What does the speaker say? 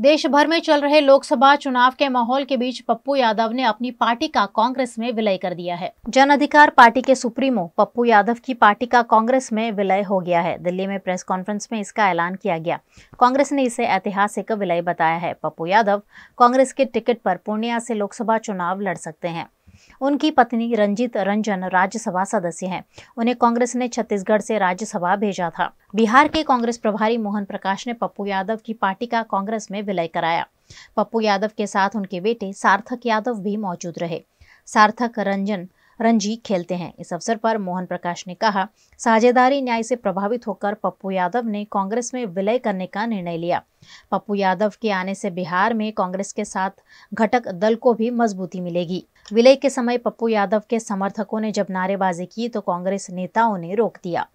देश भर में चल रहे लोकसभा चुनाव के माहौल के बीच पप्पू यादव ने अपनी पार्टी का कांग्रेस में विलय कर दिया है जन अधिकार पार्टी के सुप्रीमो पप्पू यादव की पार्टी का कांग्रेस में विलय हो गया है दिल्ली में प्रेस कॉन्फ्रेंस में इसका ऐलान किया गया कांग्रेस ने इसे ऐतिहासिक विलय बताया है पप्पू यादव कांग्रेस के टिकट पर पूर्णिया से लोकसभा चुनाव लड़ सकते हैं उनकी पत्नी रंजित रंजन राज्यसभा सदस्य हैं उन्हें कांग्रेस ने छत्तीसगढ़ से राज्यसभा भेजा था बिहार के कांग्रेस प्रभारी मोहन प्रकाश ने पप्पू यादव की पार्टी का कांग्रेस में विलय कराया पप्पू यादव के साथ उनके बेटे सार्थक यादव भी मौजूद रहे सार्थक रंजन रणजी खेलते हैं इस अवसर पर मोहन प्रकाश ने कहा साझेदारी न्याय से प्रभावित होकर पप्पू यादव ने कांग्रेस में विलय करने का निर्णय लिया पप्पू यादव के आने से बिहार में कांग्रेस के साथ घटक दल को भी मजबूती मिलेगी विलय के समय पप्पू यादव के समर्थकों ने जब नारेबाजी की तो कांग्रेस नेताओं ने रोक दिया